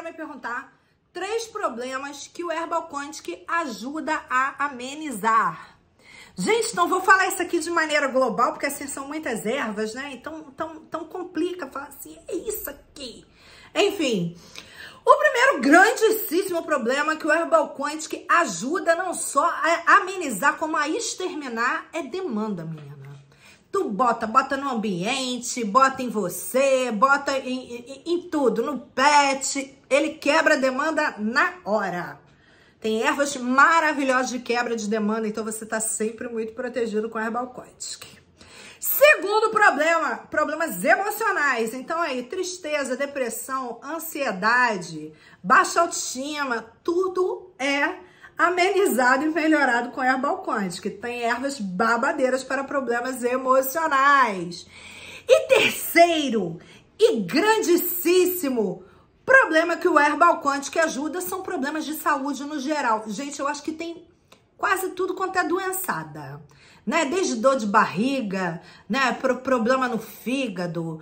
galera vai perguntar três problemas que o Herbal Quantic ajuda a amenizar. Gente, não vou falar isso aqui de maneira global, porque assim são muitas ervas, né? Então, tão, tão complica falar assim, é isso aqui. Enfim, o primeiro grandíssimo problema que o Herbal Quantic ajuda não só a amenizar, como a exterminar, é demanda, menina. Tu bota, bota no ambiente, bota em você, bota em, em, em tudo, no pet. Ele quebra a demanda na hora. Tem ervas maravilhosas de quebra de demanda, então você está sempre muito protegido com a Herbal Kotick. Segundo problema, problemas emocionais. Então aí, tristeza, depressão, ansiedade, baixa autoestima, tudo é amenizado e melhorado com Herbal que tem ervas babadeiras para problemas emocionais. E terceiro e grandíssimo problema que o Herbal que ajuda são problemas de saúde no geral. Gente, eu acho que tem quase tudo quanto é doençada, né? Desde dor de barriga, né? Pro problema no fígado,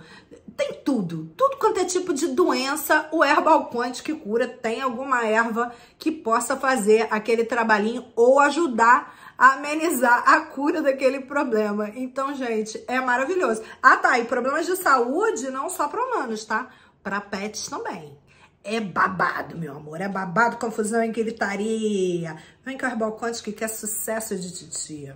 tem tudo. Tudo quanto é tipo de doença, o herbal que cura tem alguma erva que possa fazer aquele trabalhinho ou ajudar a amenizar a cura daquele problema. Então, gente, é maravilhoso. Ah, tá. E problemas de saúde não só para humanos, tá? Para pets também. É babado, meu amor. É babado, confusão e gritaria. Vem cá, balcões que quer sucesso de titia.